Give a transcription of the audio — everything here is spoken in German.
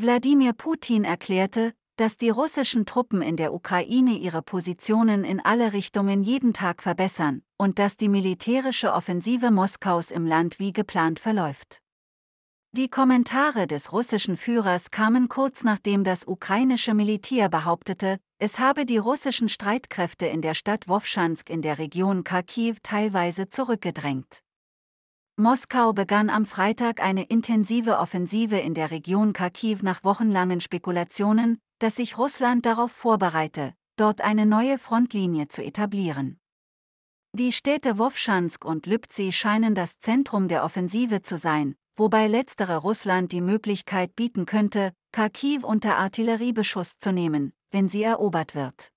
Wladimir Putin erklärte, dass die russischen Truppen in der Ukraine ihre Positionen in alle Richtungen jeden Tag verbessern und dass die militärische Offensive Moskaus im Land wie geplant verläuft. Die Kommentare des russischen Führers kamen kurz nachdem das ukrainische Militär behauptete, es habe die russischen Streitkräfte in der Stadt Wowschansk in der Region Kharkiv teilweise zurückgedrängt. Moskau begann am Freitag eine intensive Offensive in der Region Kharkiv nach wochenlangen Spekulationen, dass sich Russland darauf vorbereite, dort eine neue Frontlinie zu etablieren. Die Städte Wowschansk und Lübzi scheinen das Zentrum der Offensive zu sein, wobei letztere Russland die Möglichkeit bieten könnte, Kharkiv unter Artilleriebeschuss zu nehmen, wenn sie erobert wird.